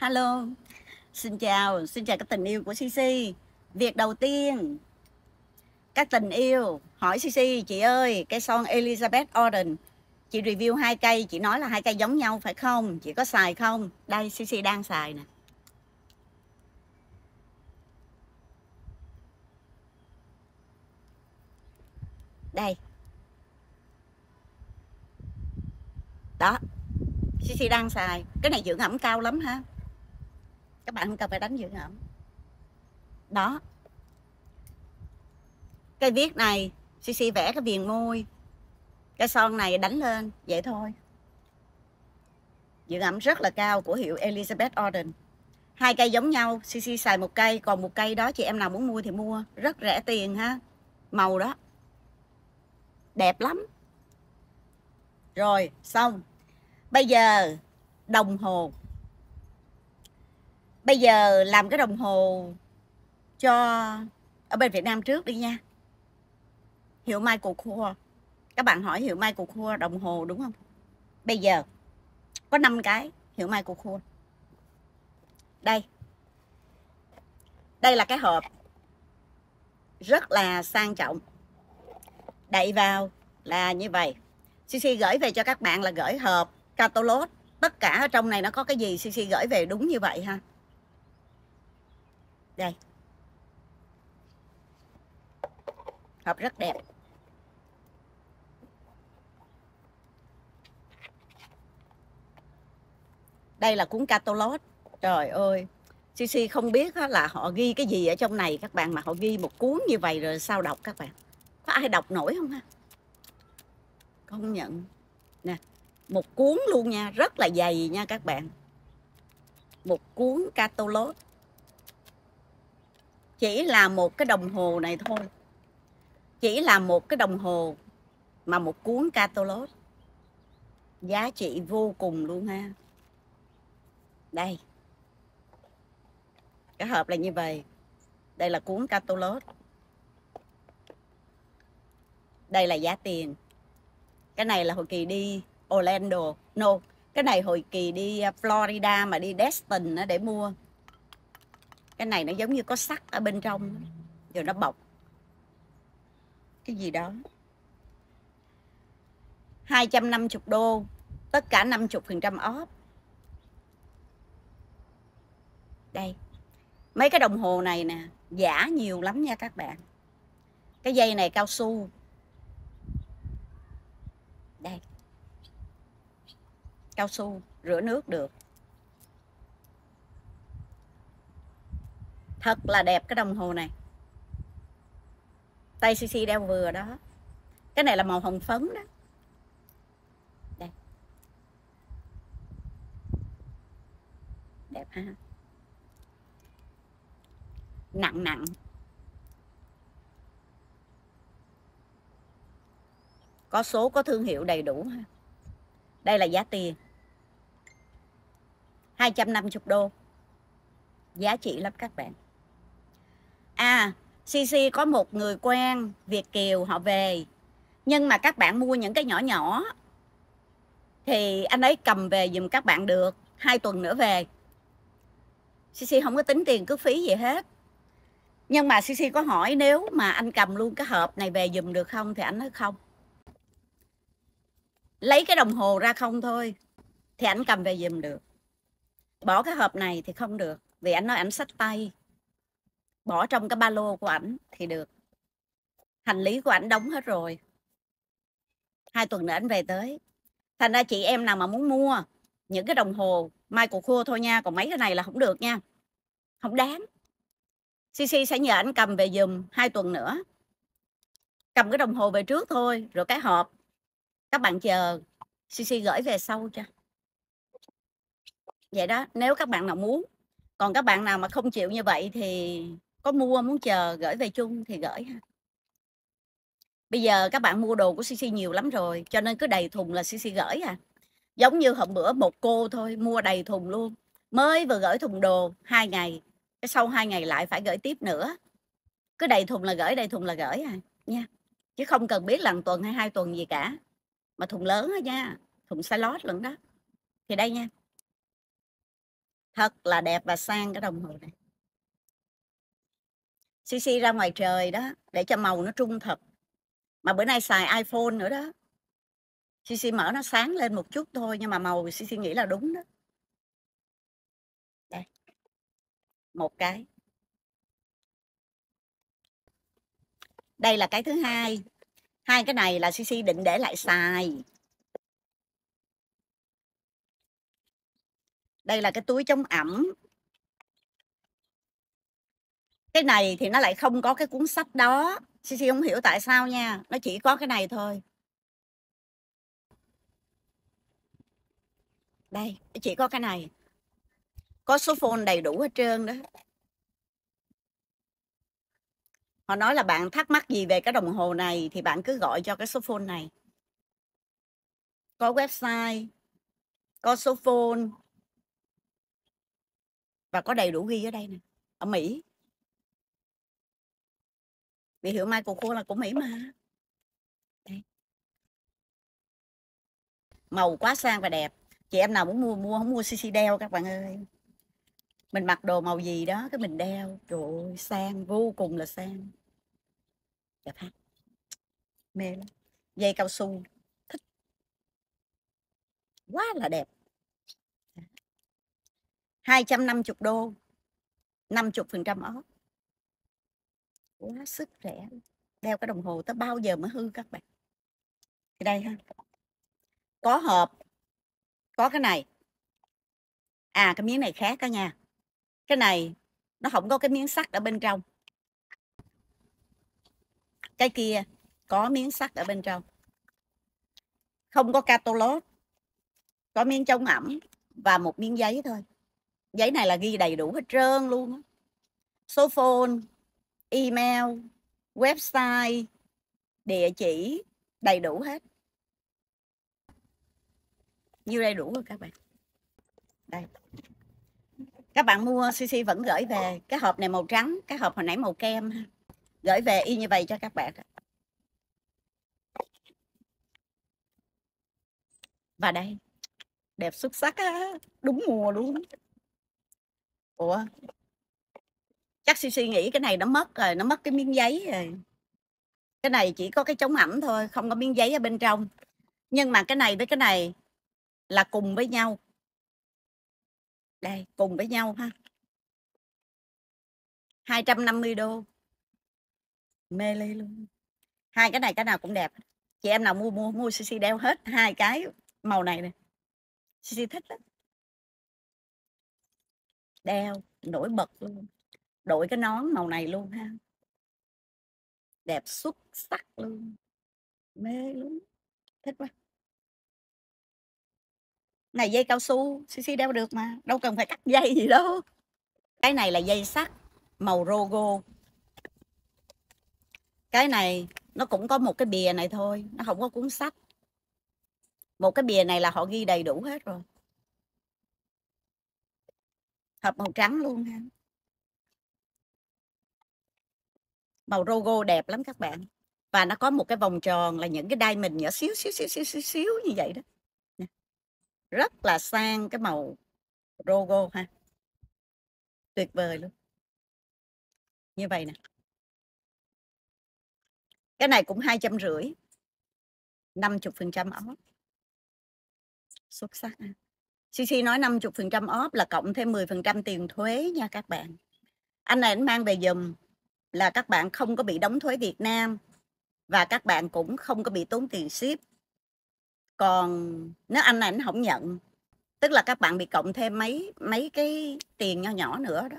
Hello, xin chào, xin chào các tình yêu của CC Việc đầu tiên, các tình yêu hỏi CC Chị ơi, cái son Elizabeth Orden Chị review hai cây, chị nói là hai cây giống nhau phải không? Chị có xài không? Đây, CC đang xài nè Đây Đó, CC đang xài Cái này dưỡng ẩm cao lắm ha các bạn không cần phải đánh dưỡng ẩm đó cái viết này cc vẽ cái viền môi cái son này đánh lên vậy thôi dưỡng ẩm rất là cao của hiệu Elizabeth Orden hai cây giống nhau CC xài một cây còn một cây đó chị em nào muốn mua thì mua rất rẻ tiền ha màu đó đẹp lắm rồi xong bây giờ đồng hồ bây giờ làm cái đồng hồ cho ở bên Việt Nam trước đi nha hiệu mai của khua các bạn hỏi hiệu mai của khua đồng hồ đúng không bây giờ có 5 cái hiệu mai của khua đây đây là cái hộp rất là sang trọng đậy vào là như vậy CC gửi về cho các bạn là gửi hộp catalog tất cả ở trong này nó có cái gì CC gửi về đúng như vậy ha đây hộp rất đẹp đây là cuốn catalog trời ơi CC không biết là họ ghi cái gì ở trong này các bạn mà họ ghi một cuốn như vậy rồi sao đọc các bạn có ai đọc nổi không ha công nhận nè một cuốn luôn nha rất là dày nha các bạn một cuốn catalog chỉ là một cái đồng hồ này thôi chỉ là một cái đồng hồ mà một cuốn catalog giá trị vô cùng luôn ha đây cái hộp là như vậy đây là cuốn catalog đây là giá tiền cái này là hồi kỳ đi Orlando no cái này hồi kỳ đi ờ, Florida mà đi Destin để mua cái này nó giống như có sắt ở bên trong rồi nó bọc cái gì đó 250 đô tất cả 50% off đây mấy cái đồng hồ này nè giả nhiều lắm nha các bạn cái dây này cao su đây cao su rửa nước được thật là đẹp cái đồng hồ này tay cc đeo vừa đó cái này là màu hồng phấn đó đây đẹp ha nặng nặng có số có thương hiệu đầy đủ ha đây là giá tiền 250 đô giá trị lắm các bạn à CC có một người quen Việt Kiều họ về nhưng mà các bạn mua những cái nhỏ nhỏ thì anh ấy cầm về giùm các bạn được hai tuần nữa về CC không có tính tiền cứ phí gì hết nhưng mà CC có hỏi nếu mà anh cầm luôn cái hộp này về giùm được không thì anh nói không lấy cái đồng hồ ra không thôi thì anh cầm về giùm được bỏ cái hộp này thì không được vì anh nói anh sách tay bỏ trong cái ba lô của ảnh thì được hành lý của ảnh đóng hết rồi hai tuần nữa ảnh về tới thành ra chị em nào mà muốn mua những cái đồng hồ mai của khô thôi nha còn mấy cái này là không được nha không đáng CC sẽ nhờ ảnh cầm về giùm hai tuần nữa cầm cái đồng hồ về trước thôi rồi cái hộp các bạn chờ CC gửi về sau cho vậy đó nếu các bạn nào muốn còn các bạn nào mà không chịu như vậy thì có mua muốn chờ gửi về chung thì gửi ha bây giờ các bạn mua đồ của CC nhiều lắm rồi cho nên cứ đầy thùng là CC gửi à giống như hôm bữa một cô thôi mua đầy thùng luôn mới vừa gửi thùng đồ hai ngày cái sau hai ngày lại phải gửi tiếp nữa cứ đầy thùng là gửi đầy thùng là gửi à nha chứ không cần biết lần tuần hay hai tuần gì cả mà thùng lớn á nha thùng size lót lận đó thì đây nha thật là đẹp và sang cái đồng hồ này CC ra ngoài trời đó để cho màu nó trung thực mà bữa nay xài iPhone nữa đó CC mở nó sáng lên một chút thôi nhưng mà màu CC nghĩ là đúng đó đây một cái đây là cái thứ hai hai cái này là CC định để lại xài đây là cái túi chống ẩm cái này thì nó lại không có cái cuốn sách đó si si không hiểu tại sao nha nó chỉ có cái này thôi đây chỉ có cái này có số phone đầy đủ hết trơn đó họ nói là bạn thắc mắc gì về cái đồng hồ này thì bạn cứ gọi cho cái số phone này có website có số phone và có đầy đủ ghi ở đây nè ở mỹ vì hiệu mai cù khô là của mỹ mà Đấy. màu quá sang và đẹp chị em nào muốn mua mua không mua cc đeo các bạn ơi mình mặc đồ màu gì đó cái mình đeo trời ơi, sang vô cùng là sang đẹp ha mê lắm dây cao su thích quá là đẹp 250 đô 50 phần trăm off quá sức rẻ đeo cái đồng hồ tới bao giờ mới hư các bạn thì đây ha có hộp có cái này à cái miếng này khác cả nha cái này nó không có cái miếng sắt ở bên trong cái kia có miếng sắt ở bên trong không có catalog có miếng chống ẩm và một miếng giấy thôi giấy này là ghi đầy đủ hết trơn luôn số phone email, website, địa chỉ đầy đủ hết. Như đây đủ rồi các bạn. Đây. Các bạn mua CC vẫn gửi về cái hộp này màu trắng, cái hộp hồi nãy màu kem ha. Gửi về y như vậy cho các bạn. Và đây, đẹp xuất sắc á, đúng mùa luôn. Ủa, chắc suy suy nghĩ cái này nó mất rồi nó mất cái miếng giấy rồi cái này chỉ có cái chống ẩm thôi không có miếng giấy ở bên trong nhưng mà cái này với cái này là cùng với nhau đây cùng với nhau ha 250 đô mê ly luôn hai cái này cái nào cũng đẹp chị em nào mua mua mua cc đeo hết hai cái màu này nè cc thích lắm đeo nổi bật luôn đổi cái nón màu này luôn ha đẹp xuất sắc luôn mê luôn thích quá này dây cao su cc đeo được mà đâu cần phải cắt dây gì đâu cái này là dây sắt màu rogo cái này nó cũng có một cái bìa này thôi nó không có cuốn sách một cái bìa này là họ ghi đầy đủ hết rồi hộp màu trắng luôn ha màu logo đẹp lắm các bạn và nó có một cái vòng tròn là những cái đai mình nhỏ xíu xíu xíu xíu xíu xíu như vậy đó rất là sang cái màu logo ha tuyệt vời luôn như vậy nè cái này cũng hai trăm rưỡi năm chục phần trăm off xuất sắc CC nói năm chục phần trăm off là cộng thêm mười phần trăm tiền thuế nha các bạn anh này anh mang về giùm là các bạn không có bị đóng thuế Việt Nam và các bạn cũng không có bị tốn tiền ship còn nếu anh này anh không nhận tức là các bạn bị cộng thêm mấy mấy cái tiền nho nhỏ nữa đó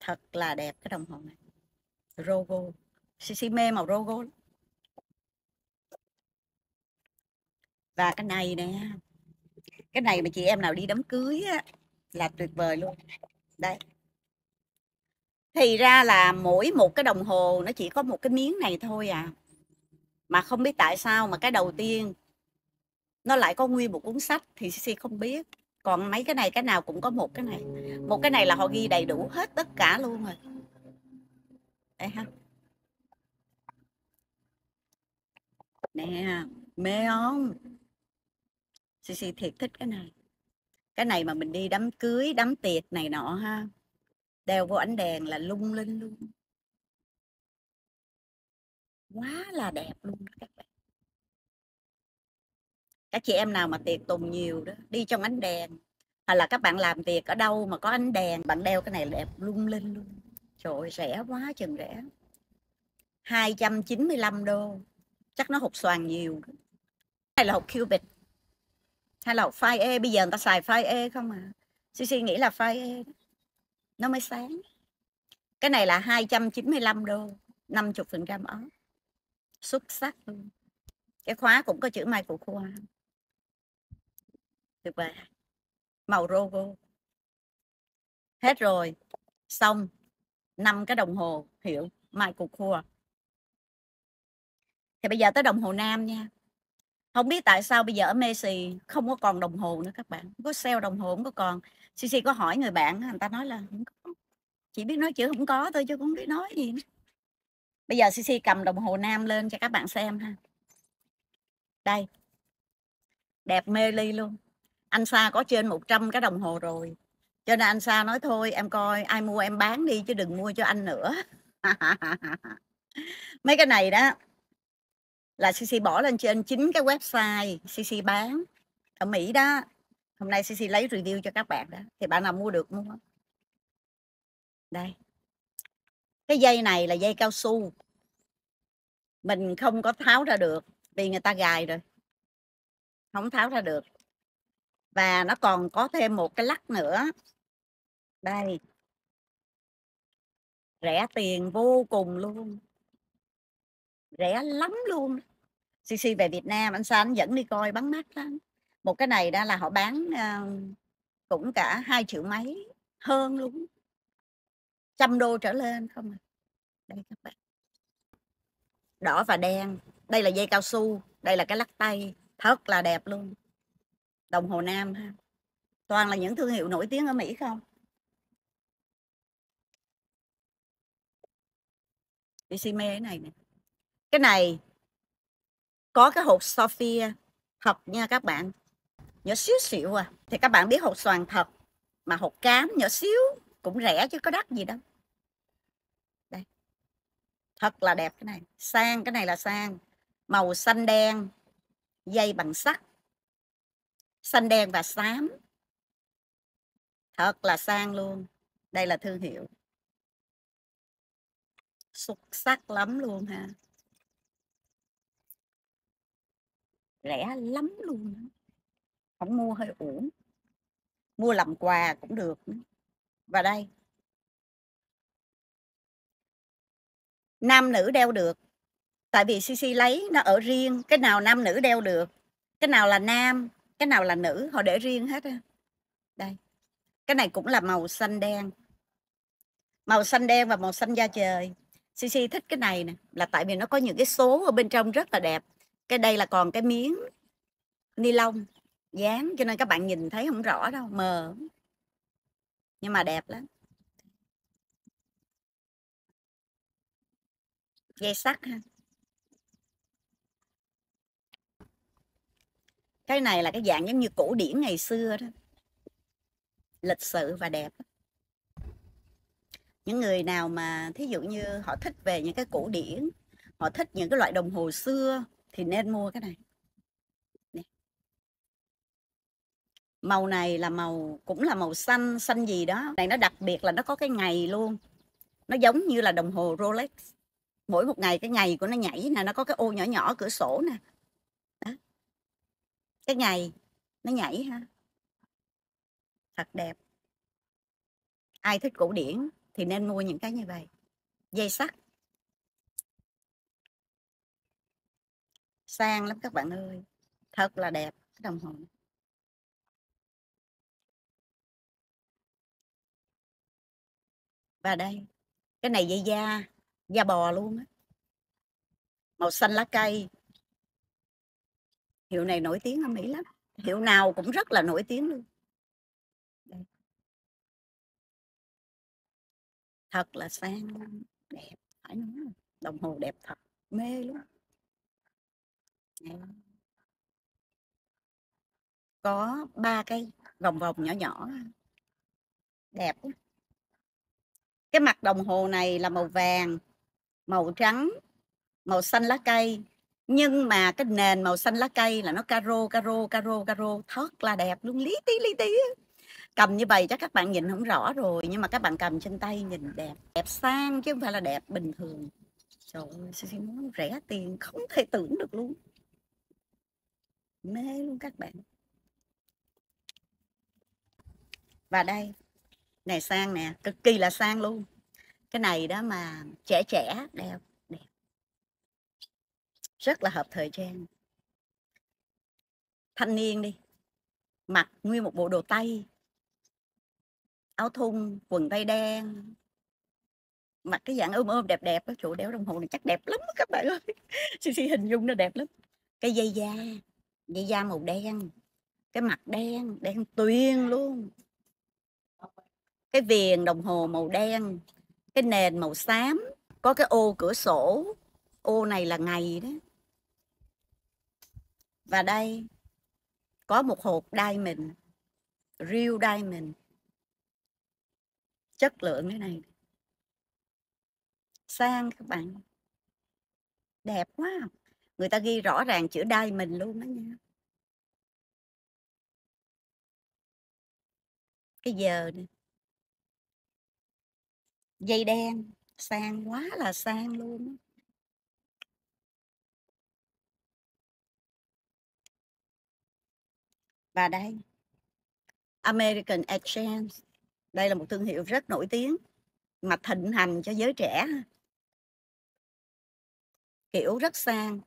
thật là đẹp cái đồng hồ này rogo cc mê màu rogo và cái này nè cái này mà chị em nào đi đám cưới á, là tuyệt vời luôn đây thì ra là mỗi một cái đồng hồ nó chỉ có một cái miếng này thôi à mà không biết tại sao mà cái đầu tiên nó lại có nguyên một cuốn sách thì CC không biết còn mấy cái này cái nào cũng có một cái này một cái này là họ ghi đầy đủ hết tất cả luôn rồi đây ha nè mê không CC thiệt thích cái này cái này mà mình đi đám cưới đám tiệc này nọ ha đeo vô ánh đèn là lung linh luôn quá là đẹp luôn đó các bạn các chị em nào mà tiệc tùng nhiều đó đi trong ánh đèn hoặc là các bạn làm việc ở đâu mà có ánh đèn bạn đeo cái này đẹp lung linh luôn trời ơi, rẻ quá chừng rẻ 295 đô chắc nó hụt xoàn nhiều đó. hay là hột cubic hay là hụt file e bây giờ người ta xài file e không à Sushi nghĩ là file e đó nó mới sáng cái này là 295 đô 50 phần trăm off xuất sắc luôn cái khóa cũng có chữ mai của khoa tuyệt vời màu logo hết rồi xong năm cái đồng hồ hiệu mai của khoa thì bây giờ tới đồng hồ nam nha không biết tại sao bây giờ ở Messi không có còn đồng hồ nữa các bạn không có sale đồng hồ không có còn Sushi có hỏi người bạn người ta nói là không có. chỉ biết nói chữ không có thôi chứ cũng biết nói gì bây giờ Sushi cầm đồng hồ nam lên cho các bạn xem ha đây đẹp mê ly luôn anh Sa có trên 100 cái đồng hồ rồi cho nên anh Sa nói thôi em coi ai mua em bán đi chứ đừng mua cho anh nữa mấy cái này đó là CC bỏ lên trên chín cái website CC bán ở Mỹ đó hôm nay CC lấy review cho các bạn đó thì bạn nào mua được không đây cái dây này là dây cao su mình không có tháo ra được vì người ta gài rồi không tháo ra được và nó còn có thêm một cái lắc nữa đây rẻ tiền vô cùng luôn rẻ lắm luôn cc về việt nam anh sa anh dẫn đi coi bắn mắt lắm một cái này đó là họ bán ờ, cũng cả hai triệu mấy hơn luôn trăm đô trở lên không à. đây các bạn đỏ và đen đây là dây cao su đây là cái lắc tay thật là đẹp luôn đồng hồ nam ha toàn là những thương hiệu nổi tiếng ở mỹ không chị si mê cái này nè cái này có cái hộp Sophia thật nha các bạn nhỏ xíu xíu à thì các bạn biết hột xoàn thật mà hột cám nhỏ xíu cũng rẻ chứ có đắt gì đâu đây thật là đẹp cái này sang cái này là sang màu xanh đen dây bằng sắt xanh đen và xám thật là sang luôn đây là thương hiệu xuất sắc lắm luôn ha rẻ lắm luôn không mua hơi uổng mua làm quà cũng được và đây nam nữ đeo được tại vì cc lấy nó ở riêng cái nào nam nữ đeo được cái nào là nam cái nào là nữ họ để riêng hết đây cái này cũng là màu xanh đen màu xanh đen và màu xanh da trời cc thích cái này nè là tại vì nó có những cái số ở bên trong rất là đẹp cái đây là còn cái miếng ni lông dán cho nên các bạn nhìn thấy không rõ đâu mờ nhưng mà đẹp lắm dây sắt ha cái này là cái dạng giống như cổ điển ngày xưa đó lịch sự và đẹp những người nào mà thí dụ như họ thích về những cái cổ điển họ thích những cái loại đồng hồ xưa thì nên mua cái này màu này là màu cũng là màu xanh xanh gì đó này nó đặc biệt là nó có cái ngày luôn nó giống như là đồng hồ Rolex mỗi một ngày cái ngày của nó nhảy nè nó có cái ô nhỏ nhỏ cửa sổ nè đó. cái ngày nó nhảy ha thật đẹp ai thích cổ điển thì nên mua những cái như vậy dây sắt sang lắm các bạn ơi thật là đẹp cái đồng hồ này. và đây cái này dây da da bò luôn á màu xanh lá cây hiệu này nổi tiếng ở mỹ lắm hiệu nào cũng rất là nổi tiếng luôn thật là sang đẹp phải nói đồng hồ đẹp thật mê luôn có ba cây vòng vòng nhỏ nhỏ đẹp lắm cái mặt đồng hồ này là màu vàng màu trắng màu xanh lá cây nhưng mà cái nền màu xanh lá cây là nó caro caro caro caro thật là đẹp luôn lý tí lý tí cầm như vậy chắc các bạn nhìn không rõ rồi nhưng mà các bạn cầm trên tay nhìn đẹp đẹp sang chứ không phải là đẹp bình thường trời ơi muốn rẻ tiền không thể tưởng được luôn mê luôn các bạn và đây này sang nè cực kỳ là sang luôn cái này đó mà trẻ trẻ đeo đẹp rất là hợp thời trang thanh niên đi mặc nguyên một bộ đồ tây áo thun quần tây đen mặc cái dạng ôm ôm đẹp đẹp đó chỗ đeo đồng hồ này chắc đẹp lắm đó các bạn ơi suy suy hình dung nó đẹp lắm cái dây da dây da màu đen cái mặt đen đen tuyền luôn cái viền đồng hồ màu đen cái nền màu xám có cái ô cửa sổ ô này là ngày đó và đây có một hộp diamond real diamond chất lượng thế này sang các bạn đẹp quá người ta ghi rõ ràng chữ đai mình luôn đó nha cái giờ này dây đen sang quá là sang luôn và đây American Exchange đây là một thương hiệu rất nổi tiếng mà thịnh hành cho giới trẻ kiểu rất sang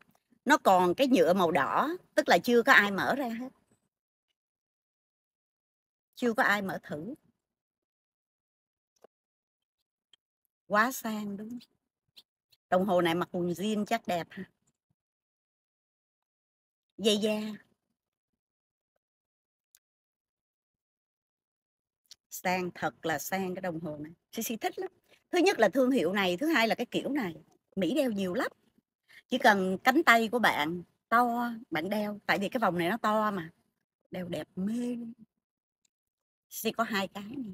nó còn cái nhựa màu đỏ tức là chưa có ai mở ra hết chưa có ai mở thử quá sang đúng đồng hồ này mặc quần jean chắc đẹp ha dây da sang thật là sang cái đồng hồ này Sisi thích lắm thứ nhất là thương hiệu này thứ hai là cái kiểu này mỹ đeo nhiều lắm chỉ cần cánh tay của bạn to bạn đeo tại vì cái vòng này nó to mà đeo đẹp mê luôn Sisi có hai cái này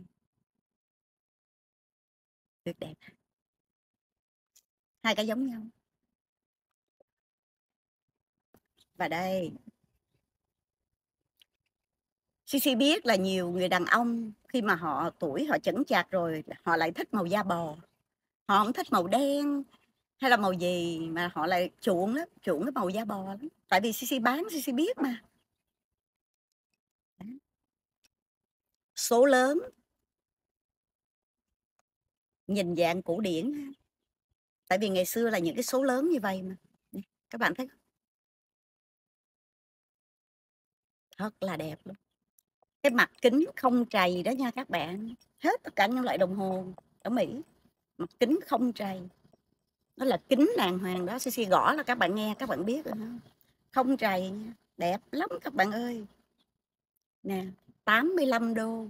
tuyệt đẹp hai cái giống nhau và đây CC biết là nhiều người đàn ông khi mà họ tuổi họ chững chạc rồi họ lại thích màu da bò họ không thích màu đen hay là màu gì mà họ lại chuộng lắm chuộng cái màu da bò lắm tại vì CC bán CC biết mà số lớn nhìn dạng cổ điển tại vì ngày xưa là những cái số lớn như vậy mà các bạn thấy không? thật là đẹp luôn cái mặt kính không trầy đó nha các bạn hết tất cả những loại đồng hồ ở mỹ mặt kính không trầy nó là kính đàng hoàng đó cc gõ là các bạn nghe các bạn biết rồi không không trầy nha. đẹp lắm các bạn ơi nè 85 đô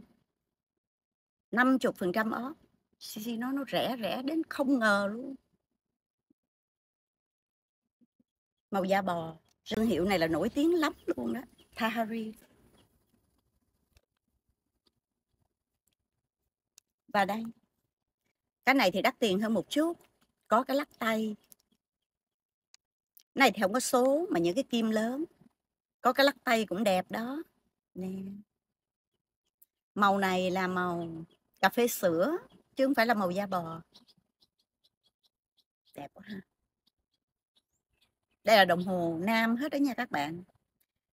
50 phần trăm off CC nó nó rẻ rẻ đến không ngờ luôn màu da bò thương hiệu này là nổi tiếng lắm luôn đó Tahari và đây cái này thì đắt tiền hơn một chút có cái lắc tay này thì không có số mà những cái kim lớn có cái lắc tay cũng đẹp đó nè màu này là màu cà phê sữa chứ không phải là màu da bò đẹp quá ha đây là đồng hồ nam hết đó nha các bạn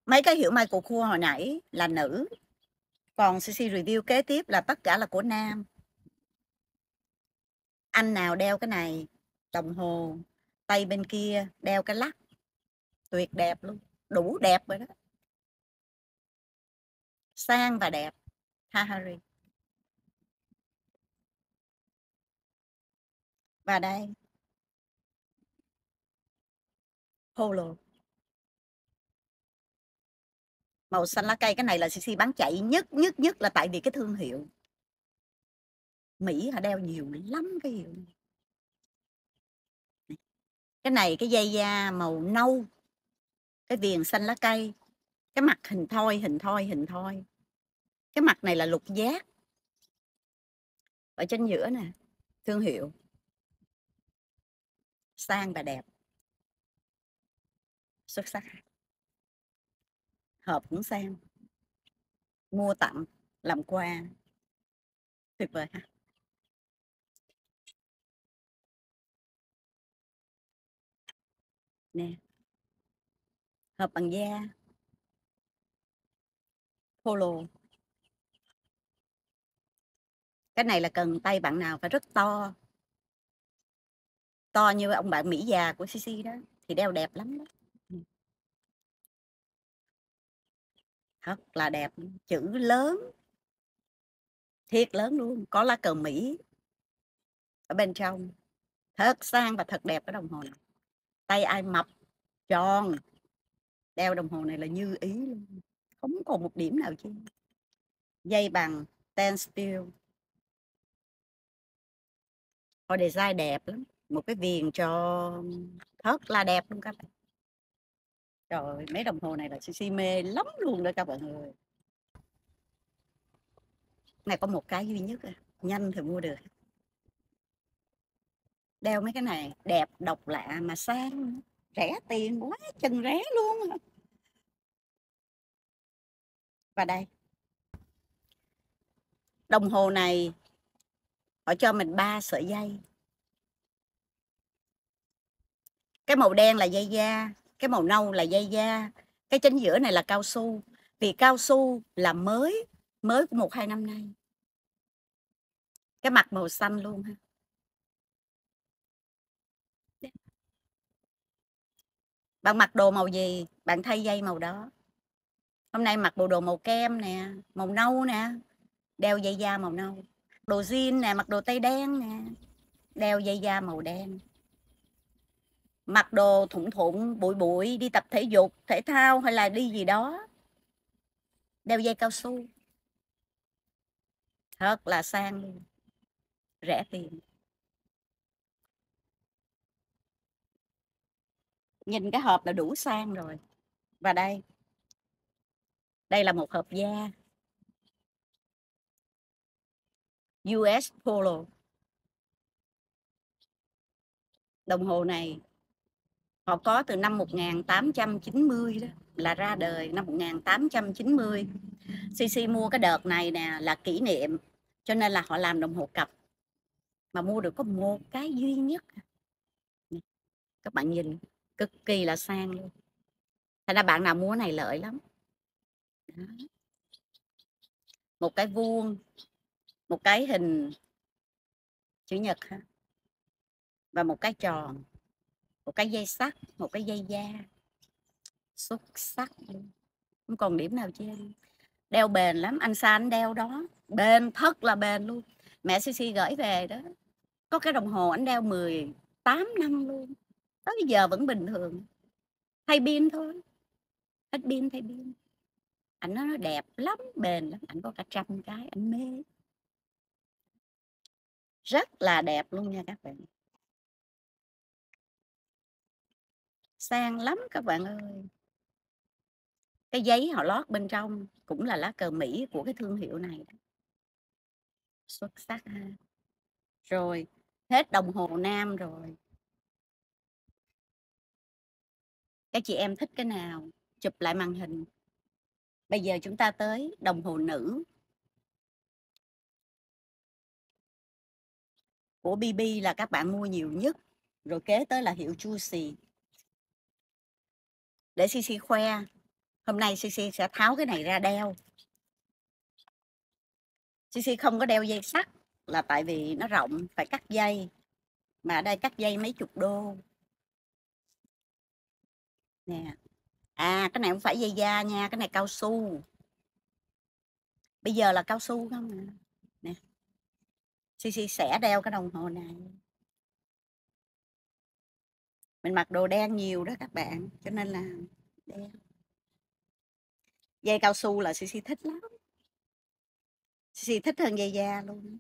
mấy cái hiệu Michael Kua hồi nãy là nữ còn CC review kế tiếp là tất cả là của nam anh nào đeo cái này đồng hồ tay bên kia đeo cái lắc tuyệt đẹp luôn đủ đẹp rồi đó sang và đẹp ha Harry và đang hô màu xanh lá cây cái này là CC bán chạy nhất nhất nhất là tại vì cái thương hiệu Mỹ họ đeo nhiều lắm cái hiệu này. cái này cái dây da màu nâu cái viền xanh lá cây cái mặt hình thoi hình thoi hình thoi cái mặt này là lục giác ở trên giữa nè thương hiệu sang và đẹp xuất sắc hợp cũng sang mua tặng làm quà tuyệt vời ha nè hợp bằng da polo cái này là cần tay bạn nào phải rất to to như ông bạn Mỹ già của CC đó thì đeo đẹp lắm đó thật là đẹp chữ lớn thiệt lớn luôn có lá cờ Mỹ ở bên trong thật sang và thật đẹp cái đồng hồ này tay ai mập tròn đeo đồng hồ này là như ý luôn không còn một điểm nào chứ dây bằng ten steel họ design đẹp lắm một cái viền cho thớt là đẹp luôn các bạn trời mấy đồng hồ này là si mê lắm luôn đó các bạn ơi này có một cái duy nhất à. nhanh thì mua được đeo mấy cái này đẹp độc lạ mà sang rẻ tiền quá chừng rẻ luôn và đây đồng hồ này họ cho mình ba sợi dây cái màu đen là dây da cái màu nâu là dây da cái chính giữa này là cao su vì cao su là mới mới của một hai năm nay cái mặt màu xanh luôn ha bạn mặc đồ màu gì bạn thay dây màu đó hôm nay mặc bộ đồ màu kem nè màu nâu nè đeo dây da màu nâu đồ jean nè mặc đồ tây đen nè đeo dây da màu đen mặc đồ thủng thủng bụi bụi đi tập thể dục thể thao hay là đi gì đó đeo dây cao su thật là sang rẻ tiền nhìn cái hộp là đủ sang rồi và đây đây là một hộp da US Polo đồng hồ này họ có từ năm 1890 đó là ra đời năm 1890 CC mua cái đợt này nè là kỷ niệm cho nên là họ làm đồng hồ cặp mà mua được có một cái duy nhất các bạn nhìn cực kỳ là sang luôn thành ra bạn nào mua này lợi lắm Đó. một cái vuông một cái hình chữ nhật ha và một cái tròn một cái dây sắt một cái dây da xuất sắc không còn điểm nào chứ đeo bền lắm anh sa anh đeo đó bền thật là bền luôn mẹ Sisi gửi về đó có cái đồng hồ anh đeo 18 năm luôn tới giờ vẫn bình thường thay pin thôi hết pin thay pin ảnh nó đẹp lắm bền lắm ảnh có cả trăm cái anh mê rất là đẹp luôn nha các bạn sang lắm các bạn ơi cái giấy họ lót bên trong cũng là lá cờ Mỹ của cái thương hiệu này xuất sắc ha rồi hết đồng hồ nam rồi các chị em thích cái nào chụp lại màn hình bây giờ chúng ta tới đồng hồ nữ của BB là các bạn mua nhiều nhất rồi kế tới là hiệu Juicy để Sisi khoe hôm nay Sisi sẽ tháo cái này ra đeo Sisi không có đeo dây sắt là tại vì nó rộng phải cắt dây mà ở đây cắt dây mấy chục đô nè à cái này không phải dây da nha cái này cao su bây giờ là cao su không à nè Sisi sẽ đeo cái đồng hồ này mình mặc đồ đen nhiều đó các bạn cho nên là đen dây cao su là cc thích lắm cc thích hơn dây da luôn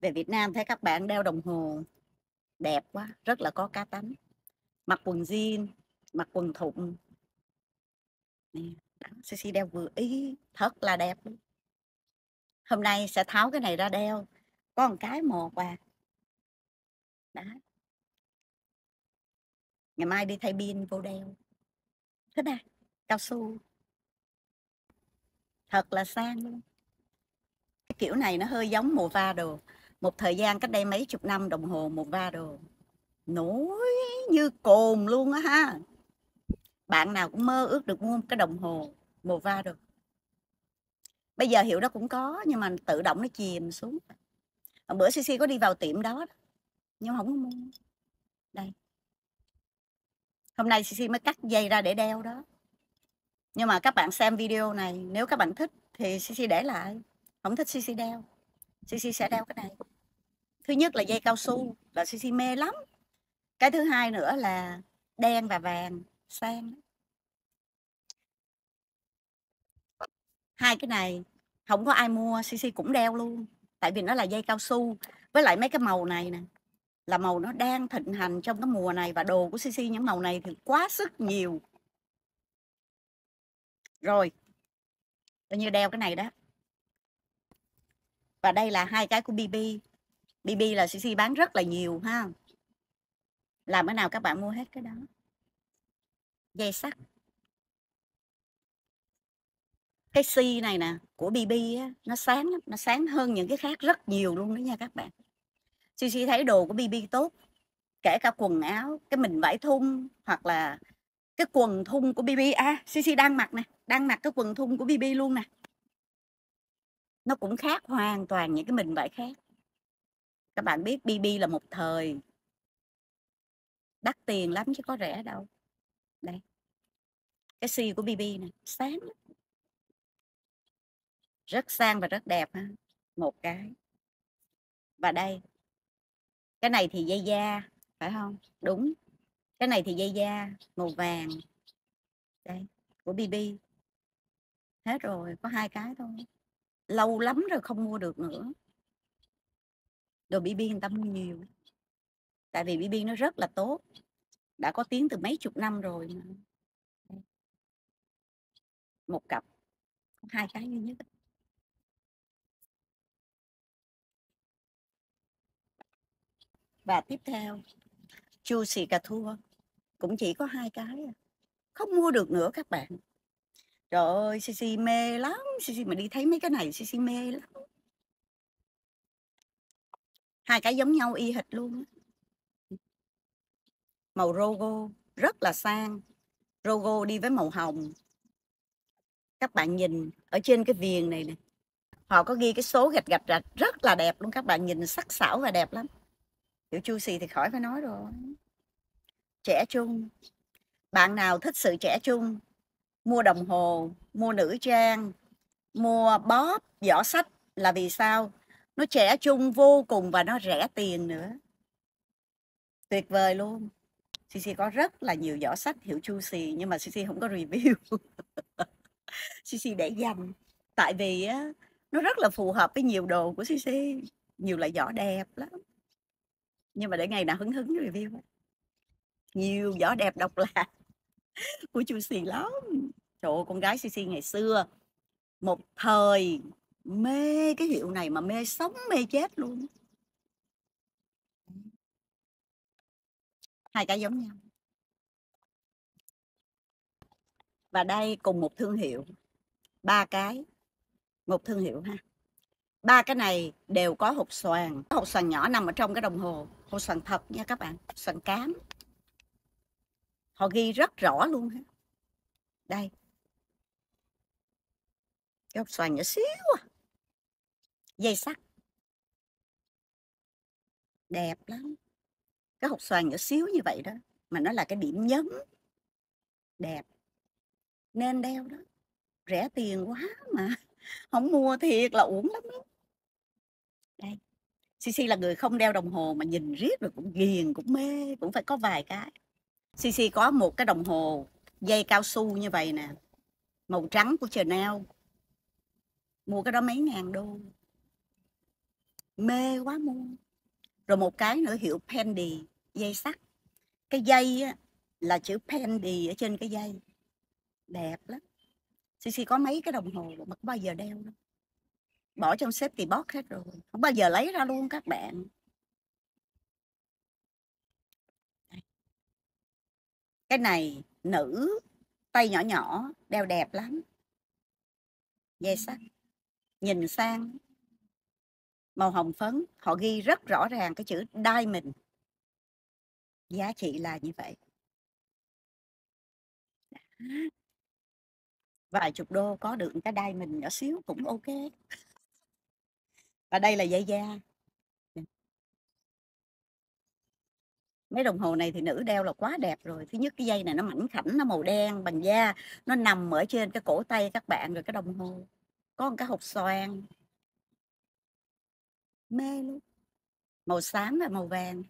về Việt Nam thấy các bạn đeo đồng hồ đẹp quá rất là có cá tính mặc quần jean mặc quần thụng Sissy đeo vừa ý thật là đẹp hôm nay sẽ tháo cái này ra đeo có một cái một à đó ngày mai đi thay pin vô đeo thích à cao su thật là sang luôn cái kiểu này nó hơi giống mùa va đồ một thời gian cách đây mấy chục năm đồng hồ mùa va đồ nổi như cồn luôn á ha bạn nào cũng mơ ước được mua một cái đồng hồ mùa va đồ bây giờ hiệu đó cũng có nhưng mà tự động nó chìm xuống bữa Sisi có đi vào tiệm đó nhưng không có mua đây hôm nay Cici mới cắt dây ra để đeo đó nhưng mà các bạn xem video này nếu các bạn thích thì Cici để lại không thích Cici đeo Cici sẽ đeo cái này thứ nhất là dây cao su là Cici mê lắm cái thứ hai nữa là đen và vàng sang hai cái này không có ai mua Cici cũng đeo luôn tại vì nó là dây cao su với lại mấy cái màu này nè là màu nó đang thịnh hành trong cái mùa này và đồ của CC những màu này thì quá sức nhiều rồi coi như đeo cái này đó và đây là hai cái của BB BB là CC bán rất là nhiều ha làm thế nào các bạn mua hết cái đó dây sắt cái C này nè của BB á, nó sáng lắm, nó sáng hơn những cái khác rất nhiều luôn đó nha các bạn Chi Chi thấy đồ của BB tốt kể cả quần áo cái mình vải thun hoặc là cái quần thun của BB à CC đang mặc nè đang mặc cái quần thun của BB luôn nè nó cũng khác hoàn toàn những cái mình vải khác các bạn biết BB là một thời đắt tiền lắm chứ có rẻ đâu đây cái si của BB nè sáng lắm. rất sang và rất đẹp ha một cái và đây cái này thì dây da phải không đúng cái này thì dây da màu vàng đây của bb hết rồi có hai cái thôi lâu lắm rồi không mua được nữa đồ bb người ta mua nhiều tại vì bb nó rất là tốt đã có tiếng từ mấy chục năm rồi mà. một cặp hai cái duy nhất và tiếp theo chu xì cà chua cũng chỉ có hai cái à. không mua được nữa các bạn trời ơi Sisi mê lắm Sisi mà đi thấy mấy cái này Sisi mê lắm hai cái giống nhau y hệt luôn màu rogo rất là sang rogo đi với màu hồng các bạn nhìn ở trên cái viền này nè họ có ghi cái số gạch gạch rạch rất là đẹp luôn các bạn nhìn sắc sảo và đẹp lắm kiểu chu xì thì khỏi phải nói rồi trẻ trung bạn nào thích sự trẻ trung mua đồng hồ mua nữ trang mua bóp giỏ sách là vì sao nó trẻ trung vô cùng và nó rẻ tiền nữa tuyệt vời luôn CC có rất là nhiều giỏ sách hiệu chu xì nhưng mà CC không có review CC để dành tại vì á, nó rất là phù hợp với nhiều đồ của CC nhiều loại giỏ đẹp lắm nhưng mà để ngày nào hứng hứng review nhiều giỏ đẹp độc lạ của chu xì lắm trời ơi con gái cc ngày xưa một thời mê cái hiệu này mà mê sống mê chết luôn hai cái giống nhau và đây cùng một thương hiệu ba cái một thương hiệu ha ba cái này đều có hột xoàn hột xoàn nhỏ nằm ở trong cái đồng hồ hột xoàn thật nha các bạn xoàn cám họ ghi rất rõ luôn ha đây cái hột xoàn nhỏ xíu à dây sắt đẹp lắm cái hột xoàn nhỏ xíu như vậy đó mà nó là cái điểm nhấn đẹp nên đeo đó rẻ tiền quá mà không mua thiệt là uổng lắm đó đây Sisi là người không đeo đồng hồ mà nhìn riết rồi cũng ghiền cũng mê cũng phải có vài cái CC có một cái đồng hồ dây cao su như vậy nè màu trắng của Chanel mua cái đó mấy ngàn đô mê quá mua rồi một cái nữa hiệu Pendy dây sắt cái dây á, là chữ Pendy ở trên cái dây đẹp lắm CC có mấy cái đồng hồ mà không bao giờ đeo đâu bỏ trong safety box hết rồi không bao giờ lấy ra luôn các bạn cái này nữ tay nhỏ nhỏ đeo đẹp lắm dây ừ. sắt nhìn sang màu hồng phấn họ ghi rất rõ ràng cái chữ diamond giá trị là như vậy vài chục đô có được cái diamond nhỏ xíu cũng ok và đây là dây da dạ. mấy đồng hồ này thì nữ đeo là quá đẹp rồi thứ nhất cái dây này nó mảnh khảnh nó màu đen bằng da nó nằm ở trên cái cổ tay các bạn rồi cái đồng hồ có một cái hộp xoan mê luôn màu xám và màu vàng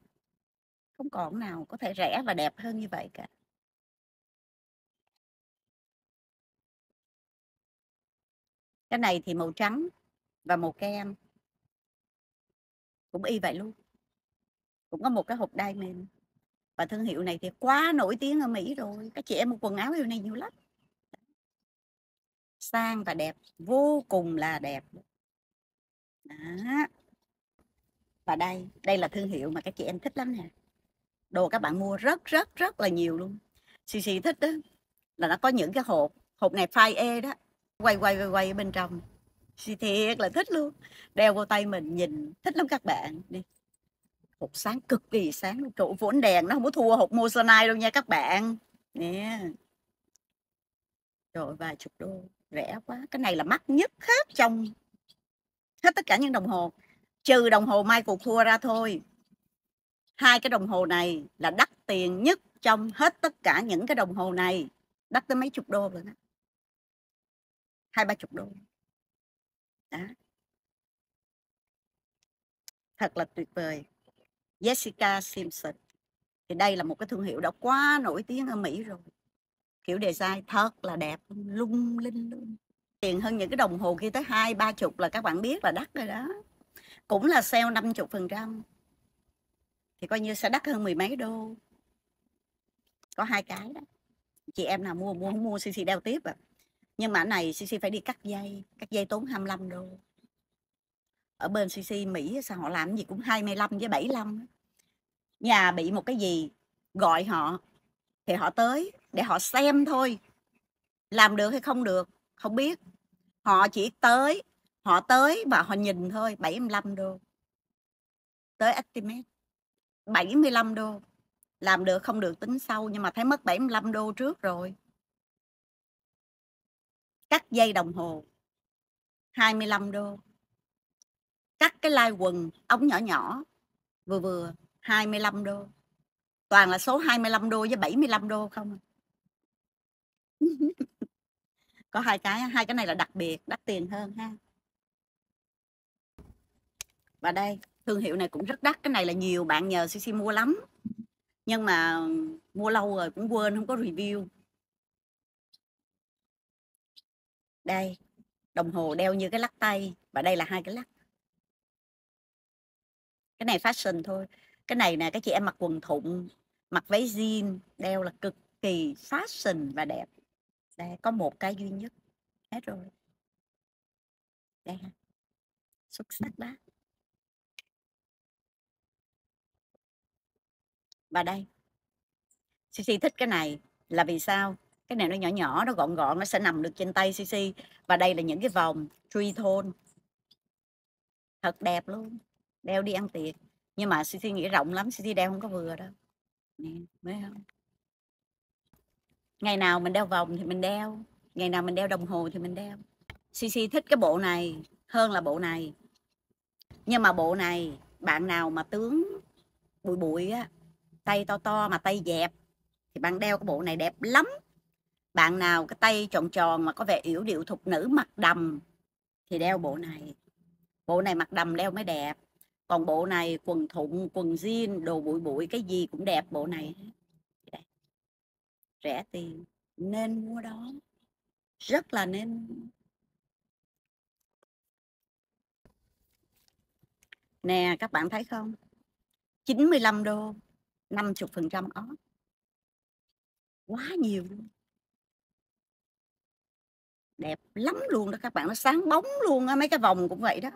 không còn nào có thể rẻ và đẹp hơn như vậy cả cái này thì màu trắng và màu kem cũng y vậy luôn cũng có một cái hộp đai mềm và thương hiệu này thì quá nổi tiếng ở Mỹ rồi các chị em mua quần áo hiệu này nhiều lắm sang và đẹp vô cùng là đẹp đó và đây đây là thương hiệu mà các chị em thích lắm nè đồ các bạn mua rất rất rất là nhiều luôn xì xì thích đó là nó có những cái hộp hộp này file e đó quay quay quay quay ở bên trong chị thiệt là thích luôn đeo vô tay mình nhìn thích lắm các bạn đi hộp sáng cực kỳ sáng chỗ vốn đèn nó không có thua hộp mosanai đâu nha các bạn nè rồi vài chục đô rẻ quá cái này là mắc nhất hết trong hết tất cả những đồng hồ trừ đồng hồ Michael thua ra thôi hai cái đồng hồ này là đắt tiền nhất trong hết tất cả những cái đồng hồ này đắt tới mấy chục đô rồi đó hai ba chục đô đó. thật là tuyệt vời Jessica Simpson thì đây là một cái thương hiệu đã quá nổi tiếng ở Mỹ rồi kiểu design thật là đẹp lung linh luôn tiền hơn những cái đồng hồ kia tới hai ba chục là các bạn biết là đắt rồi đó cũng là sale năm chục phần trăm thì coi như sẽ đắt hơn mười mấy đô có hai cái đó chị em nào mua mua không mua xin cc đeo tiếp à nhưng mà này CC phải đi cắt dây cắt dây tốn 25 đô ở bên CC Mỹ sao họ làm gì cũng 25 với 75 nhà bị một cái gì gọi họ thì họ tới để họ xem thôi làm được hay không được không biết họ chỉ tới họ tới và họ nhìn thôi 75 đô tới estimate 75 đô làm được không được tính sau nhưng mà thấy mất 75 đô trước rồi cắt dây đồng hồ 25 đô cắt cái lai quần ống nhỏ nhỏ vừa vừa 25 đô toàn là số 25 đô với 75 đô không à. có hai cái hai cái này là đặc biệt đắt tiền hơn ha và đây thương hiệu này cũng rất đắt cái này là nhiều bạn nhờ CC mua lắm nhưng mà mua lâu rồi cũng quên không có review đây đồng hồ đeo như cái lắc tay và đây là hai cái lắc cái này fashion thôi cái này nè các chị em mặc quần thụng mặc váy jean đeo là cực kỳ fashion và đẹp đây có một cái duy nhất hết rồi đây ha xuất sắc đó và đây Cici thích cái này là vì sao cái này nó nhỏ nhỏ nó gọn gọn nó sẽ nằm được trên tay CC và đây là những cái vòng truy thôn thật đẹp luôn đeo đi ăn tiệc nhưng mà CC nghĩ rộng lắm CC đeo không có vừa đâu nè mới không ngày nào mình đeo vòng thì mình đeo ngày nào mình đeo đồng hồ thì mình đeo CC thích cái bộ này hơn là bộ này nhưng mà bộ này bạn nào mà tướng bụi bụi á tay to to mà tay dẹp thì bạn đeo cái bộ này đẹp lắm bạn nào cái tay tròn tròn mà có vẻ yếu điệu thục nữ mặt đầm thì đeo bộ này bộ này mặt đầm đeo mới đẹp còn bộ này quần thụng quần jean đồ bụi bụi cái gì cũng đẹp bộ này rẻ tiền nên mua đó rất là nên nè các bạn thấy không 95 đô 50 phần trăm off quá nhiều luôn đẹp lắm luôn đó các bạn nó sáng bóng luôn á mấy cái vòng cũng vậy đó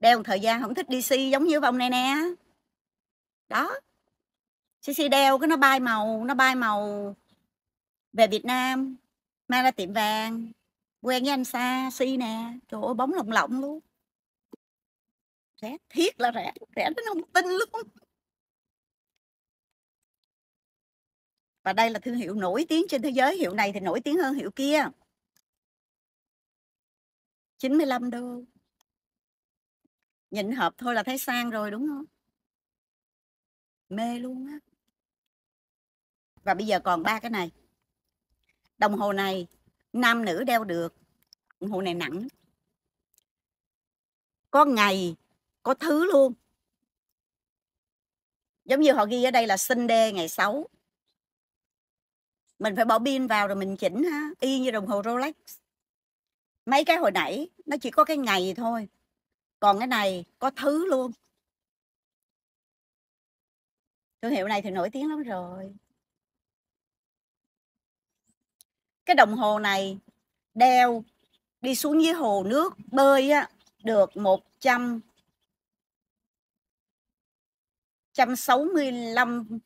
đeo một thời gian không thích DC giống như vòng này nè đó CC đeo cái nó bay màu nó bay màu về Việt Nam mang ra tiệm vàng quen với anh Sa Si nè trời ơi bóng lộng lộng luôn rẻ thiết là rẻ rẻ đến không tin luôn và đây là thương hiệu nổi tiếng trên thế giới hiệu này thì nổi tiếng hơn hiệu kia 95 đô nhìn hộp thôi là thấy sang rồi đúng không mê luôn á và bây giờ còn ba cái này đồng hồ này nam nữ đeo được đồng hồ này nặng có ngày có thứ luôn giống như họ ghi ở đây là sinh đê ngày 6 mình phải bỏ pin vào rồi mình chỉnh ha y như đồng hồ Rolex mấy cái hồi nãy nó chỉ có cái ngày thôi còn cái này có thứ luôn thương hiệu này thì nổi tiếng lắm rồi cái đồng hồ này đeo đi xuống dưới hồ nước bơi á, được 100 165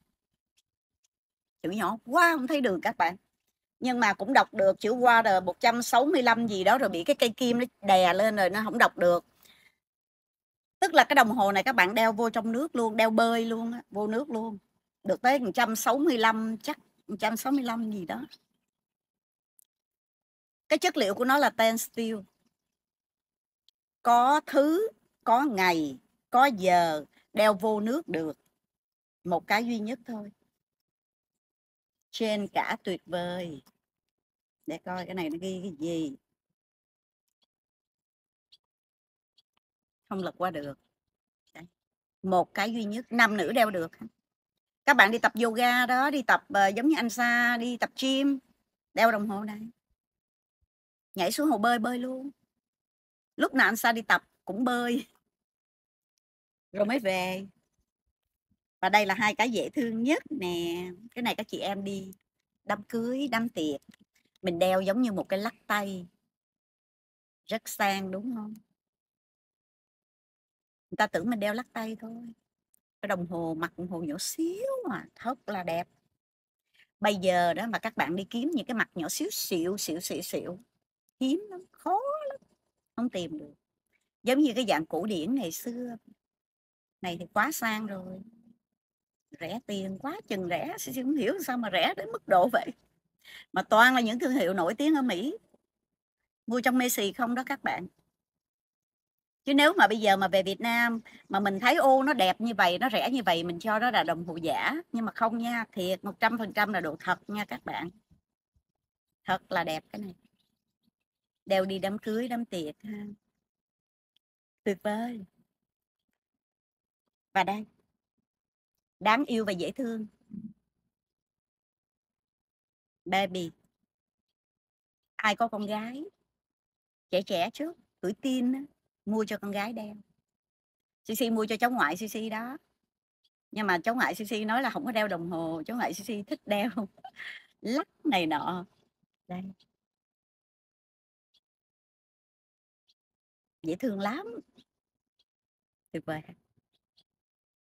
chữ nhỏ quá không thấy đường các bạn nhưng mà cũng đọc được chữ qua rồi 165 gì đó rồi bị cái cây kim nó đè lên rồi nó không đọc được tức là cái đồng hồ này các bạn đeo vô trong nước luôn đeo bơi luôn vô nước luôn được tới 165 chắc 165 gì đó cái chất liệu của nó là ten steel có thứ có ngày có giờ đeo vô nước được một cái duy nhất thôi trên cả tuyệt vời để coi cái này nó ghi cái gì không lật qua được Đấy. một cái duy nhất nam nữ đeo được các bạn đi tập yoga đó đi tập uh, giống như anh sa đi tập gym đeo đồng hồ này nhảy xuống hồ bơi bơi luôn lúc nào anh sa đi tập cũng bơi rồi mới về và đây là hai cái dễ thương nhất nè cái này các chị em đi đám cưới đám tiệc mình đeo giống như một cái lắc tay rất sang đúng không người ta tưởng mình đeo lắc tay thôi cái đồng hồ mặt đồng hồ nhỏ xíu mà thật là đẹp bây giờ đó mà các bạn đi kiếm những cái mặt nhỏ xíu xịu xịu xịu xịu hiếm lắm khó lắm không tìm được giống như cái dạng cổ điển ngày xưa này thì quá sang rồi rẻ tiền quá chừng rẻ sẽ không hiểu sao mà rẻ đến mức độ vậy mà toàn là những thương hiệu nổi tiếng ở Mỹ mua trong Messi không đó các bạn chứ nếu mà bây giờ mà về Việt Nam mà mình thấy ô nó đẹp như vậy nó rẻ như vậy mình cho đó là đồng hồ giả nhưng mà không nha thiệt 100% là đồ thật nha các bạn thật là đẹp cái này đều đi đám cưới đám tiệc ha tuyệt vời và đây đáng yêu và dễ thương baby ai có con gái trẻ trẻ trước tuổi teen mua cho con gái đeo Sisi mua cho cháu ngoại Sisi đó nhưng mà cháu ngoại Sisi nói là không có đeo đồng hồ cháu ngoại Sisi thích đeo lắc này nọ đây dễ thương lắm tuyệt vời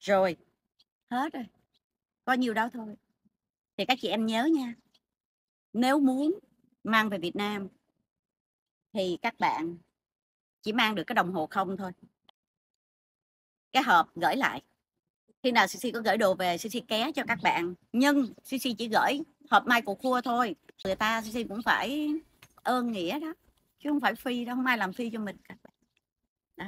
rồi hết rồi có nhiều đó thôi thì các chị em nhớ nha nếu muốn mang về Việt Nam thì các bạn chỉ mang được cái đồng hồ không thôi cái hộp gửi lại khi nào CC có gửi đồ về CC ké cho các bạn nhưng CC chỉ gửi hộp mai của cua thôi người ta CC cũng phải ơn nghĩa đó chứ không phải phi đâu không ai làm phi cho mình các bạn đó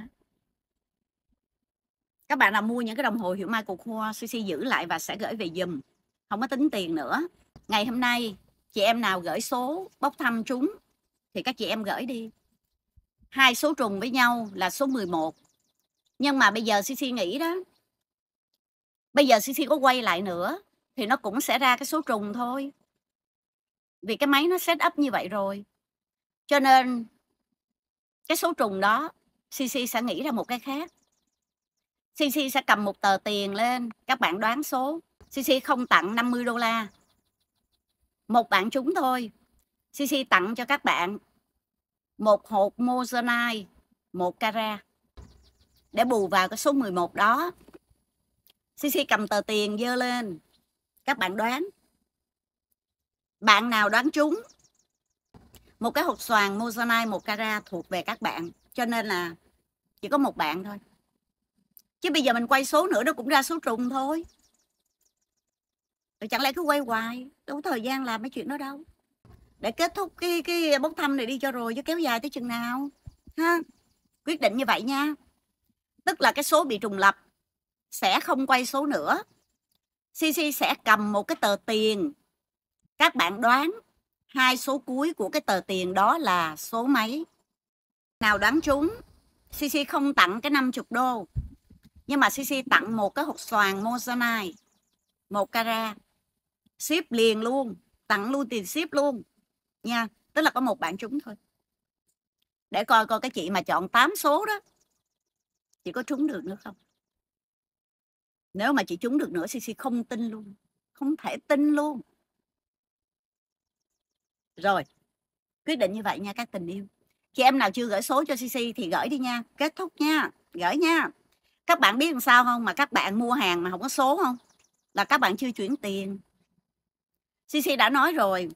các bạn nào mua những cái đồng hồ hiệu mai của cua CC giữ lại và sẽ gửi về giùm không có tính tiền nữa ngày hôm nay chị em nào gửi số bốc thăm chúng thì các chị em gửi đi hai số trùng với nhau là số 11 nhưng mà bây giờ Cici nghĩ đó bây giờ Cici có quay lại nữa thì nó cũng sẽ ra cái số trùng thôi vì cái máy nó set up như vậy rồi cho nên cái số trùng đó CC sẽ nghĩ ra một cái khác CC sẽ cầm một tờ tiền lên các bạn đoán số CC không tặng 50 đô la một bạn chúng thôi CC tặng cho các bạn một hộp Mozonite một cara để bù vào cái số 11 đó CC cầm tờ tiền dơ lên các bạn đoán bạn nào đoán trúng một cái hộp xoàn Mozonite một cara thuộc về các bạn cho nên là chỉ có một bạn thôi chứ bây giờ mình quay số nữa nó cũng ra số trùng thôi rồi chẳng lẽ cứ quay hoài đâu có thời gian làm mấy chuyện đó đâu để kết thúc cái cái bốc thăm này đi cho rồi chứ kéo dài tới chừng nào ha quyết định như vậy nha tức là cái số bị trùng lập sẽ không quay số nữa CC sẽ cầm một cái tờ tiền các bạn đoán hai số cuối của cái tờ tiền đó là số mấy nào đoán trúng CC không tặng cái 50 đô nhưng mà CC tặng một cái hộp xoàn Mosanite một cara ship liền luôn tặng luôn tiền ship luôn nha tức là có một bạn trúng thôi để coi coi cái chị mà chọn 8 số đó chị có trúng được nữa không nếu mà chị trúng được nữa cc không tin luôn không thể tin luôn rồi quyết định như vậy nha các tình yêu chị em nào chưa gửi số cho cc thì gửi đi nha kết thúc nha gửi nha các bạn biết làm sao không mà các bạn mua hàng mà không có số không là các bạn chưa chuyển tiền CC đã nói rồi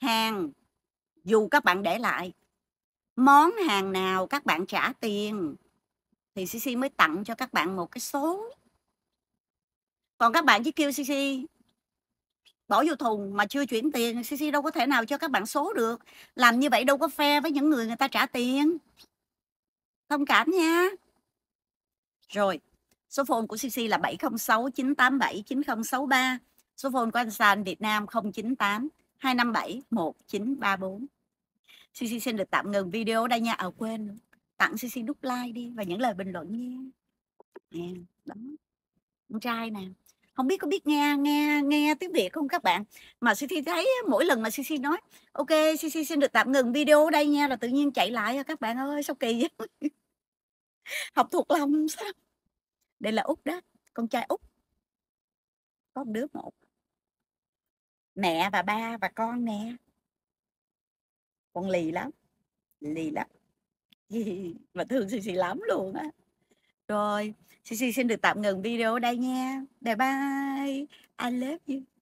hàng dù các bạn để lại món hàng nào các bạn trả tiền thì CC mới tặng cho các bạn một cái số còn các bạn chỉ kêu CC bỏ vô thùng mà chưa chuyển tiền CC đâu có thể nào cho các bạn số được làm như vậy đâu có phe với những người người ta trả tiền thông cảm nha rồi số phone của CC là 706 987 9063 Số phone của anh San Việt Nam 098 257 1934. CC xin được tạm ngừng video đây nha. Ở à, quên tặng CC nút like đi và những lời bình luận nha. Nè, đó. Con trai nè. Không biết có biết nghe nghe nghe tiếng Việt không các bạn? Mà CC thấy mỗi lần mà CC nói ok CC xin được tạm ngừng video đây nha là tự nhiên chạy lại rồi à, các bạn ơi sao kỳ vậy? Học thuộc lòng sao? Đây là Út đó, con trai Út. Có một đứa một mẹ và ba và con nè con lì lắm lì lắm và thương xì xì lắm luôn á rồi xì xì xin được tạm ngừng video đây nha bye bye I love you